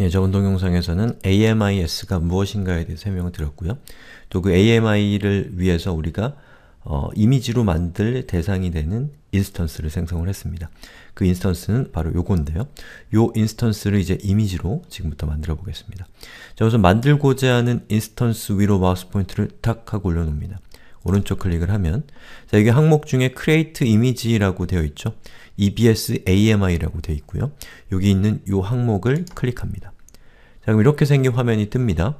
예, 저번 동영상에서는 AMIS가 무엇인가에 대해 설명을 드렸고요. 또 그 AMI를 위해서 우리가 어, 이미지로 만들 대상이 되는 인스턴스를 생성을 했습니다. 그 인스턴스는 바로 요건데요. 요 인스턴스를 이제 이미지로 지금부터 만들어 보겠습니다. 자, 우선 만들고자 하는 인스턴스 위로 마우스 포인트를 탁 하고 올려놓습니다. 오른쪽 클릭을 하면 자, 여기 항목 중에 Create Image라고 되어 있죠. EBS AMI라고 되어 있고요. 여기 있는 이 항목을 클릭합니다. 자, 그럼 이렇게 생긴 화면이 뜹니다.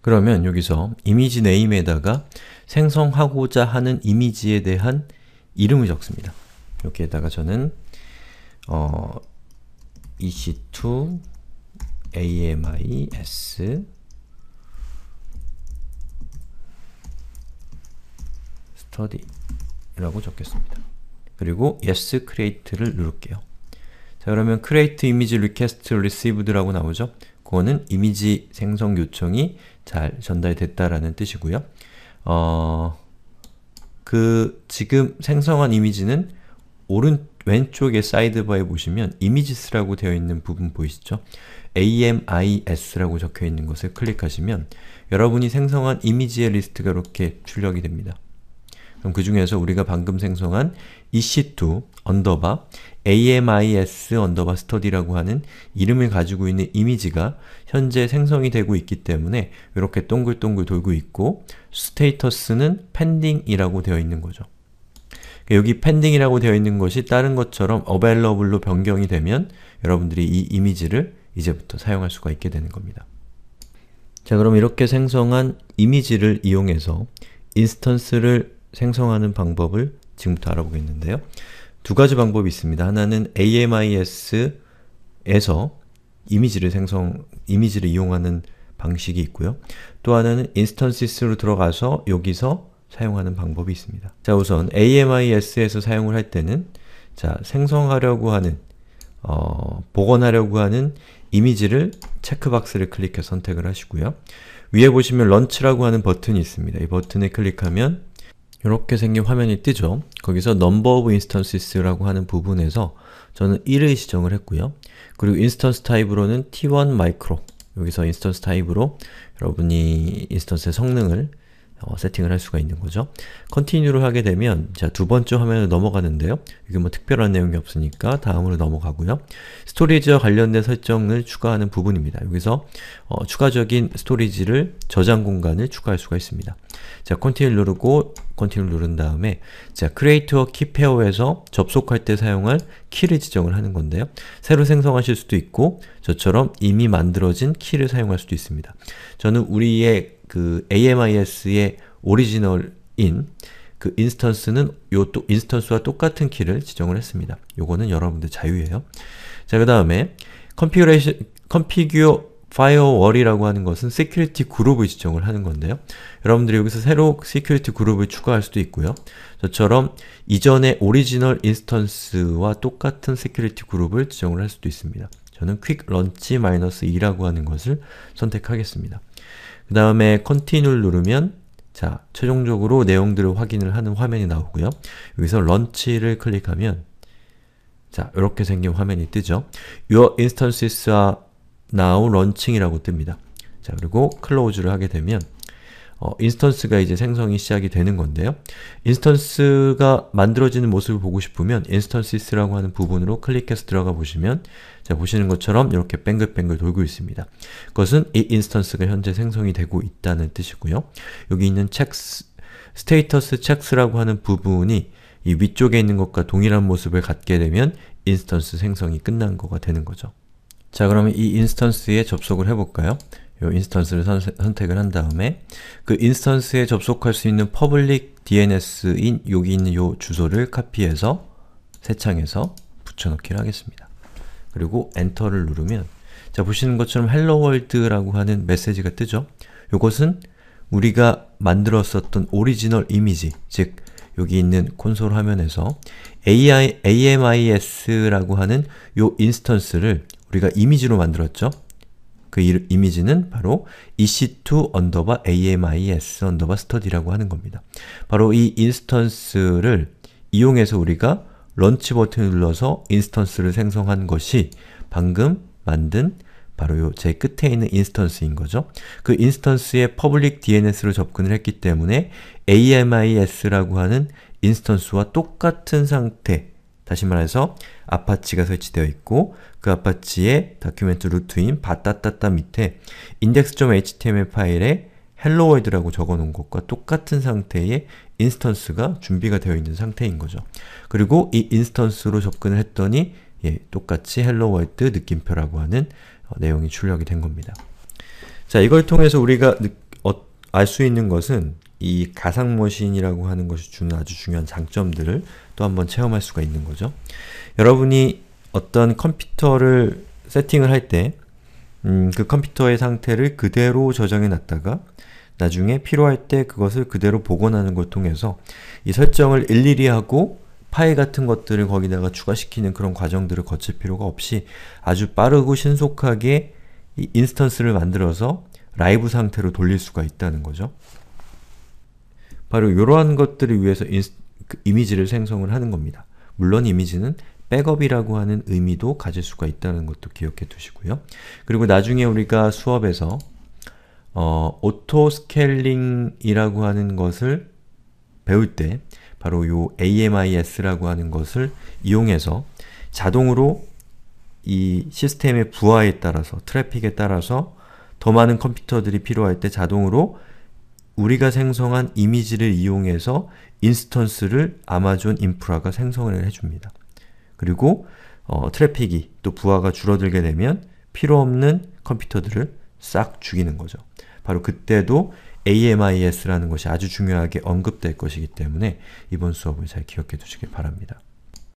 그러면 여기서 이미지 네임에다가 생성하고자 하는 이미지에 대한 이름을 적습니다. 여기에다가 저는 어, EC2 AMIS study라고 적겠습니다. 그리고 yes create를 누를게요. 자 그러면 create image request received라고 나오죠? 그거는 이미지 생성 요청이 잘 전달됐다라는 뜻이고요. 어, 그 지금 생성한 이미지는 오른 왼쪽에 사이드바에 보시면 이미지스라고 되어 있는 부분 보이시죠? AMIS라고 적혀 있는 것을 클릭하시면 여러분이 생성한 이미지의 리스트가 이렇게 출력이 됩니다. 그럼 그 중에서 우리가 방금 생성한 EC2 언더바 AMIS 언더바 스터디라고 하는 이름을 가지고 있는 이미지가 현재 생성이 되고 있기 때문에 이렇게 동글동글 돌고 있고 스테이터스는 pending이라고 되어 있는 거죠. 그러니까 여기 pending이라고 되어 있는 것이 다른 것처럼 available로 변경이 되면 여러분들이 이 이미지를 이제부터 사용할 수가 있게 되는 겁니다. 자 그럼 이렇게 생성한 이미지를 이용해서 인스턴스를 생성하는 방법을 지금부터 알아보겠는데요. 두 가지 방법이 있습니다. 하나는 AMIS에서 이미지를 생성, 이미지를 이용하는 방식이 있고요. 또 하나는 instances로 들어가서 여기서 사용하는 방법이 있습니다. 자 우선 AMIS에서 사용을 할 때는 자 생성하려고 하는 어, 복원하려고 하는 이미지를 체크박스를 클릭해 선택을 하시고요. 위에 보시면 런치라고 하는 버튼이 있습니다. 이 버튼을 클릭하면 이렇게 생긴 화면이 뜨죠. 거기서 number of instances라고 하는 부분에서 저는 1을 지정을 했고요. 그리고 i n s t 타입으로는 t1 micro 여기서 i n s t 타입으로 여러분이 인스턴스의 성능을 어, 세팅을 할 수가 있는 거죠. 컨티뉴를 하게 되면 자, 두 번째 화면으로 넘어가는데요. 이게 뭐 특별한 내용이 없으니까 다음으로 넘어가고요. 스토리지와 관련된 설정을 추가하는 부분입니다. 여기서 어, 추가적인 스토리지를 저장 공간을 추가할 수가 있습니다. 자, 컨티뉴 누르고 컨티뉴 누른 다음에 자, 크리에이터 키 페어에서 접속할 때 사용할 키를 지정을 하는 건데요. 새로 생성하실 수도 있고 저처럼 이미 만들어진 키를 사용할 수도 있습니다. 저는 우리의 그 AMIS의 오리지널인 그 인스턴스는 요 또 인스턴스와 똑같은 키를 지정을 했습니다. 요거는 여러분들 자유예요. 자, 그 다음에 컨피그레이션 컨피규어 파이어월이라고 하는 것은 시큐리티 그룹을 지정을 하는 건데요. 여러분들이 여기서 새로 시큐리티 그룹을 추가할 수도 있고요. 저처럼 이전의 오리지널 인스턴스와 똑같은 시큐리티 그룹을 지정을 할 수도 있습니다. 저는 quick launch-2라고 하는 것을 선택하겠습니다. 그 다음에 컨티뉴를 누르면 자, 최종적으로 내용들을 확인을 하는 화면이 나오고요. 여기서 런치를 클릭하면 자, 이렇게 생긴 화면이 뜨죠. Your instances are now launching이라고 뜹니다. 자, 그리고 클로즈를 하게 되면 어, 인스턴스가 이제 생성이 시작이 되는 건데요. 인스턴스가 만들어지는 모습을 보고 싶으면 instances라고 하는 부분으로 클릭해서 들어가 보시면 자, 보시는 것처럼 이렇게 뱅글뱅글 돌고 있습니다. 그것은 이 인스턴스가 현재 생성이 되고 있다는 뜻이고요. 여기 있는 checks, status checks라고 하는 부분이 이 위쪽에 있는 것과 동일한 모습을 갖게 되면 인스턴스 생성이 끝난 거가 되는 거죠. 자 그러면 이 인스턴스에 접속을 해볼까요? 요 인스턴스를 선, 택을한 다음에 그 인스턴스에 접속할 수 있는 퍼블릭 DNS인 여기 있는 요 주소를 카피해서 새 창에서 붙여넣기를 하겠습니다. 그리고 엔터를 누르면 자 보시는 것처럼 헬로 월드라고 하는 메시지가 뜨죠? 요것은 우리가 만들었었던 오리지널 이미지, 즉 여기 있는 콘솔 화면에서 AI, AMIS라고 하는 요 인스턴스를 우리가 이미지로 만들었죠? 그 이, 미지는 바로 ec2 amis study라고 하는 겁니다. 바로 이 인스턴스를 이용해서 우리가 런치 버튼을 눌러서 인스턴스를 생성한 것이 방금 만든 바로 요제 끝에 있는 인스턴스인 거죠. 그 인스턴스에 public DNS로 접근을 했기 때문에 AMIS라고 하는 인스턴스와 똑같은 상태, 다시 말해서 아파치가 설치되어 있고 그 아파치의 다큐멘트 루트인 바따따따 밑에 index.html 파일에 hello world라고 적어놓은 것과 똑같은 상태의 인스턴스가 준비가 되어 있는 상태인 거죠. 그리고 이 인스턴스로 접근을 했더니 예, 똑같이 hello world 느낌표라고 하는 어, 내용이 출력이 된 겁니다. 자, 이걸 통해서 우리가 어, 알수 있는 것은 이 가상 머신이라고 하는 것이 주는 아주 중요한 장점들을 또 한번 체험할 수가 있는 거죠. 여러분이 어떤 컴퓨터를 세팅을 할 때, 음, 그 컴퓨터의 상태를 그대로 저장해 놨다가 나중에 필요할 때 그것을 그대로 복원하는 걸 통해서 이 설정을 일일이 하고 파일 같은 것들을 거기다가 추가시키는 그런 과정들을 거칠 필요가 없이 아주 빠르고 신속하게 인스턴스를 만들어서 라이브 상태로 돌릴 수가 있다는 거죠. 바로 이러한 것들을 위해서 인스, 그 이미지를 생성을 하는 겁니다. 물론 이미지는 백업이라고 하는 의미도 가질 수가 있다는 것도 기억해 두시고요. 그리고 나중에 우리가 수업에서 어, 오토 스케일링이라고 하는 것을 배울 때 바로 요 AMIS라고 하는 것을 이용해서 자동으로 이 시스템의 부하에 따라서, 트래픽에 따라서 더 많은 컴퓨터들이 필요할 때 자동으로 우리가 생성한 이미지를 이용해서 인스턴스를 아마존 인프라가 생성을 해줍니다. 그리고 어, 트래픽이 또 부하가 줄어들게 되면 필요없는 컴퓨터들을 싹 죽이는 거죠. 바로 그때도 AMIS라는 것이 아주 중요하게 언급될 것이기 때문에 이번 수업을 잘 기억해 두시길 바랍니다.